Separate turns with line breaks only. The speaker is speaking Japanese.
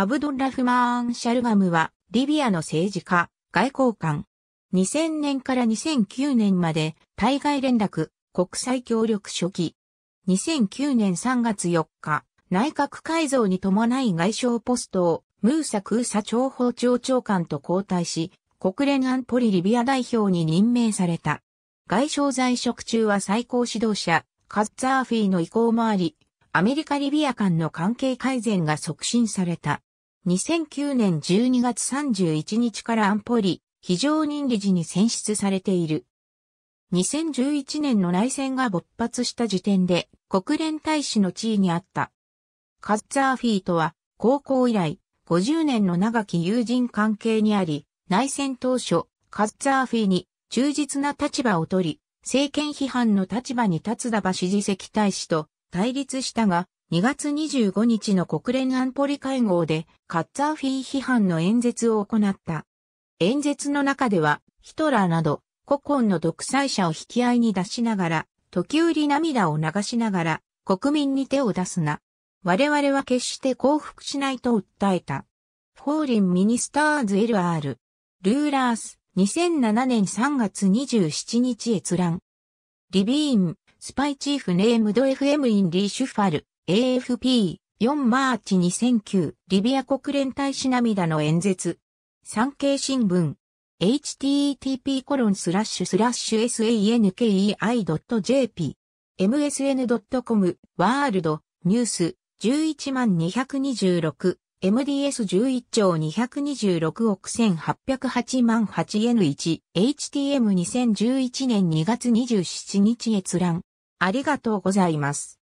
アブド
ンラフマーン・シャルガムは、リビアの政治家、外交官。2000年から2009年まで、対外連絡、国際協力書記。2009年3月4日、内閣改造に伴い外相ポストを、ムーサ・クーサ諜報庁長官と交代し、国連安保理リビア代表に任命された。外相在職中は最高指導者、カッツァーフィーの意向もあり、アメリカ・リビア間の関係改善が促進された。2009年12月31日から安保理非常任理事に選出されている。2011年の内戦が勃発した時点で国連大使の地位にあった。カッツァーフィーとは高校以来50年の長き友人関係にあり、内戦当初、カッツァーフィーに忠実な立場を取り、政権批判の立場に立つだバ支持席大使と対立したが、2月25日の国連安保理会合でカッツァーフィー批判の演説を行った。演説の中ではヒトラーなど古今の独裁者を引き合いに出しながら、時折涙を流しながら国民に手を出すな。我々は決して降伏しないと訴えた。フォーリンミニスターズ LR。ルーラース2007年3月27日閲覧。リビーン、スパイチーフネームド FM インリーシュファル。AFP、4マーチ2009、リビア国連大使涙の演説。産経新聞。http コロンスラッシュスラッシュ sankei.jp msn.com ワールドニュース11万226 MDS11 兆226億1808万 8N1 HTM2011 年2月27日閲覧ありがとうございま
す。